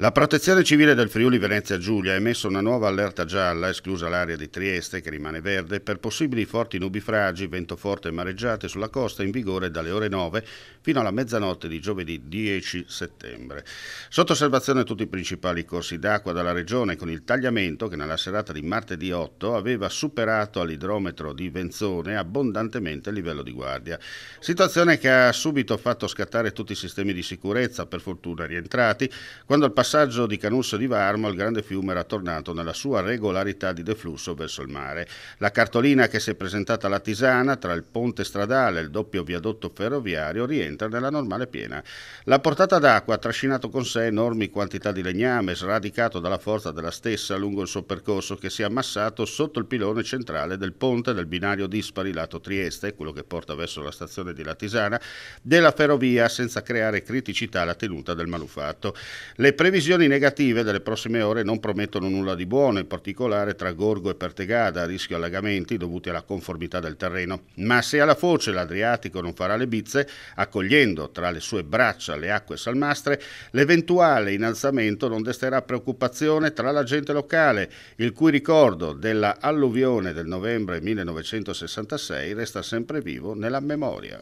La protezione civile del Friuli Venezia Giulia ha emesso una nuova allerta gialla, esclusa l'area di Trieste che rimane verde, per possibili forti nubifragi, vento forte e mareggiate sulla costa in vigore dalle ore 9 fino alla mezzanotte di giovedì 10 settembre. Sotto osservazione tutti i principali corsi d'acqua della regione con il tagliamento che nella serata di martedì 8 aveva superato all'idrometro di Venzone abbondantemente il livello di guardia. Situazione che ha subito fatto scattare tutti i sistemi di sicurezza, per fortuna rientrati, quando il passaggio passaggio di Canusso di Varmo il grande fiume era tornato nella sua regolarità di deflusso verso il mare. La cartolina che si è presentata alla Tisana tra il ponte stradale e il doppio viadotto ferroviario rientra nella normale piena. La portata d'acqua ha trascinato con sé enormi quantità di legname sradicato dalla forza della stessa lungo il suo percorso che si è ammassato sotto il pilone centrale del ponte del binario dispari lato Trieste, quello che porta verso la stazione di La Tisana, della ferrovia senza creare criticità alla tenuta del manufatto. Le previsioni Previsioni negative delle prossime ore non promettono nulla di buono, in particolare tra Gorgo e Pertegada, a rischio allagamenti dovuti alla conformità del terreno. Ma se alla foce l'Adriatico non farà le bizze, accogliendo tra le sue braccia le acque salmastre, l'eventuale innalzamento non desterà preoccupazione tra la gente locale, il cui ricordo della alluvione del novembre 1966 resta sempre vivo nella memoria.